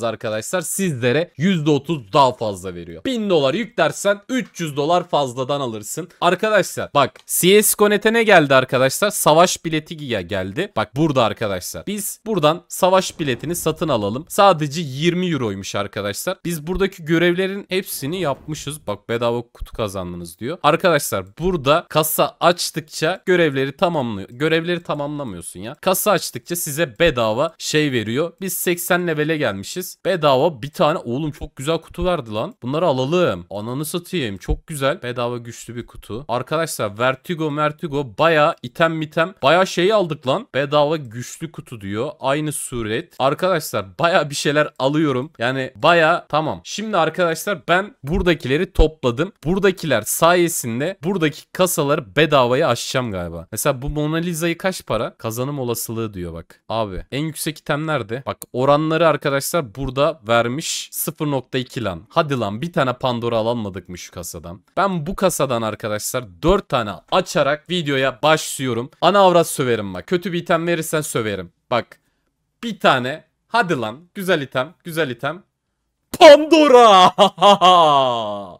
yüklerseniz arkadaşlar sizlere %30 daha fazla veriyor. 1000 dolar yüklersen 300 dolar fazladan alırsın. Arkadaşlar bak CSGONET'e ne geldi arkadaşlar? Savaş bileti geldi. Bak burada arkadaşlar. Biz buradan savaş biletini satın alalım. Sadece 20 euroymuş arkadaşlar. Biz buradaki görevlerin hepsini yapmışız. Bak bedava kutu kazandınız diyor. Arkadaşlar burada kasa açtıkça görevleri tamamlıyor. Görevleri tamamlamıyorsun ya. Kasa açtıkça size bedava şey veriyor. Biz 80 levele gelmişiz bedava bir tane. Oğlum çok güzel kutu verdi lan. Bunları alalım. Ananı satayım. Çok güzel. Bedava güçlü bir kutu. Arkadaşlar Vertigo Vertigo baya item mitem. Baya şeyi aldık lan. Bedava güçlü kutu diyor. Aynı suret. Arkadaşlar baya bir şeyler alıyorum. Yani baya tamam. Şimdi arkadaşlar ben buradakileri topladım. Buradakiler sayesinde buradaki kasaları bedavaya açacağım galiba. Mesela bu Mona Lisa'yı kaç para? Kazanım olasılığı diyor bak. Abi en yüksek item nerede? Bak oranları arkadaşlar bu burada vermiş 0.2 lan. Hadi lan bir tane Pandora alamadık mı şu kasadan? Ben bu kasadan arkadaşlar 4 tane açarak videoya başlıyorum. Ana avrat söverim bak. Kötü bir item verirsen söverim. Bak bir tane hadi lan güzel item güzel item. Pandora!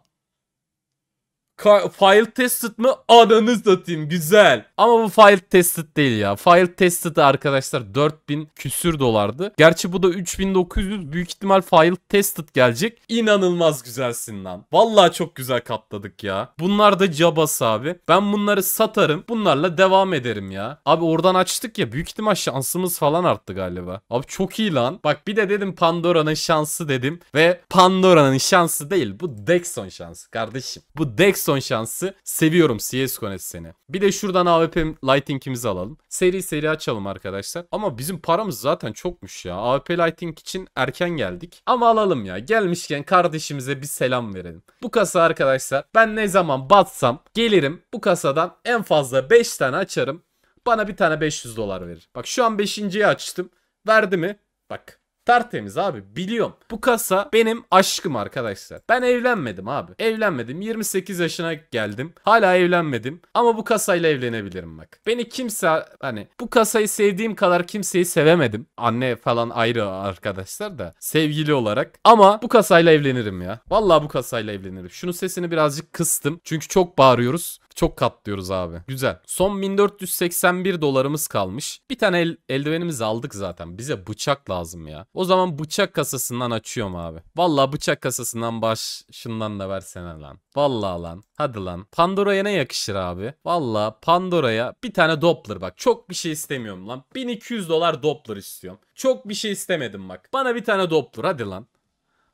Ka file tested mı? Ananı satayım güzel. Ama bu file tested değil ya. File tested arkadaşlar 4000 küsür dolardı. Gerçi bu da 3900 büyük ihtimal file tested gelecek. İnanılmaz güzelsin lan. Vallahi çok güzel katladık ya. Bunlar da cabas abi. Ben bunları satarım. Bunlarla devam ederim ya. Abi oradan açtık ya. Büyük ihtimal şansımız falan arttı galiba. Abi çok iyi lan. Bak bir de dedim Pandora'nın şansı dedim. Ve Pandora'nın şansı değil. Bu Dexon şansı kardeşim. Bu Dexon son şansı. Seviyorum CSGO net seni. Bir de şuradan AWP Lighting'imizi alalım. Seri seri açalım arkadaşlar. Ama bizim paramız zaten çokmuş ya. AWP Lighting için erken geldik. Ama alalım ya. Gelmişken kardeşimize bir selam verelim. Bu kasa arkadaşlar ben ne zaman batsam gelirim bu kasadan en fazla 5 tane açarım. Bana bir tane 500 dolar verir. Bak şu an 5.yi açtım. Verdi mi? Bak Tertemiz abi biliyorum. Bu kasa benim aşkım arkadaşlar. Ben evlenmedim abi. Evlenmedim. 28 yaşına geldim. Hala evlenmedim. Ama bu kasayla evlenebilirim bak. Beni kimse hani bu kasayı sevdiğim kadar kimseyi sevemedim. Anne falan ayrı arkadaşlar da sevgili olarak. Ama bu kasayla evlenirim ya. Vallahi bu kasayla evlenirim. Şunun sesini birazcık kıstım. Çünkü çok bağırıyoruz. Çok katlıyoruz abi. Güzel. Son 1481 dolarımız kalmış. Bir tane el, eldivenimizi aldık zaten. Bize bıçak lazım ya. O zaman bıçak kasasından açıyorum abi. Vallahi bıçak kasasından başından da versene lan. Vallahi lan. Hadi lan. Pandora'ya ne yakışır abi? Vallahi Pandora'ya bir tane Doppler bak. Çok bir şey istemiyorum lan. 1200 dolar Doppler istiyorum. Çok bir şey istemedim bak. Bana bir tane Doppler hadi lan.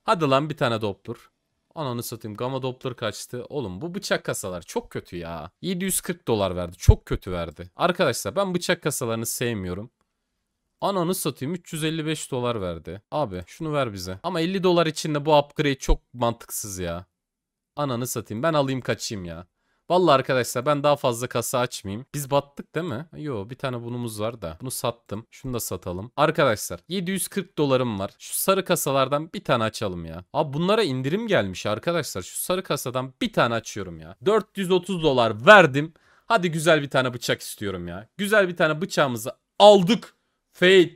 Hadi lan bir tane Doppler. Ananı satayım Gamma doppler kaçtı. Oğlum bu bıçak kasalar çok kötü ya. 740 dolar verdi. Çok kötü verdi. Arkadaşlar ben bıçak kasalarını sevmiyorum. Ananı satayım 355 dolar verdi. Abi şunu ver bize. Ama 50 dolar içinde bu upgrade çok mantıksız ya. Ananı satayım ben alayım kaçayım ya. Vallahi arkadaşlar ben daha fazla kasa açmayayım. Biz battık değil mi? Yo bir tane bunumuz var da. Bunu sattım. Şunu da satalım. Arkadaşlar 740 dolarım var. Şu sarı kasalardan bir tane açalım ya. Abi bunlara indirim gelmiş arkadaşlar. Şu sarı kasadan bir tane açıyorum ya. 430 dolar verdim. Hadi güzel bir tane bıçak istiyorum ya. Güzel bir tane bıçağımızı aldık. Fate.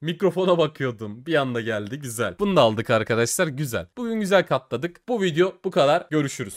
Mikrofona bakıyordum. Bir anda geldi. Güzel. Bunu da aldık arkadaşlar. Güzel. Bugün güzel katladık. Bu video bu kadar. Görüşürüz.